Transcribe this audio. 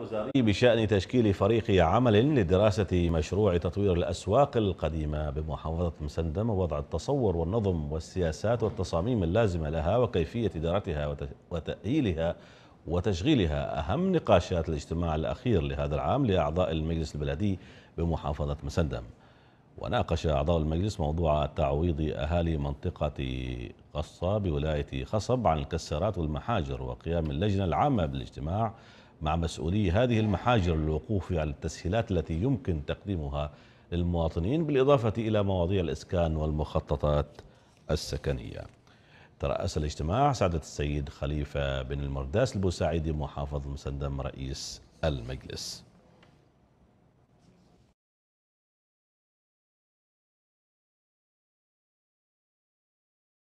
الوزاري بشأن تشكيل فريق عمل لدراسة مشروع تطوير الأسواق القديمة بمحافظة مسندم ووضع التصور والنظم والسياسات والتصاميم اللازمة لها وكيفية إدارتها وتأهيلها وتشغيلها أهم نقاشات الاجتماع الأخير لهذا العام لأعضاء المجلس البلدي بمحافظة مسندم وناقش أعضاء المجلس موضوع تعويض أهالي منطقة قصة بولاية خصب عن الكسرات والمحاجر وقيام اللجنة العامة بالاجتماع مع مسؤولي هذه المحاجر للوقوف على التسهيلات التي يمكن تقديمها للمواطنين بالإضافة إلى مواضيع الإسكان والمخططات السكنية ترأس الاجتماع سعادة السيد خليفة بن المرداس البوساعدي محافظ مسندم رئيس المجلس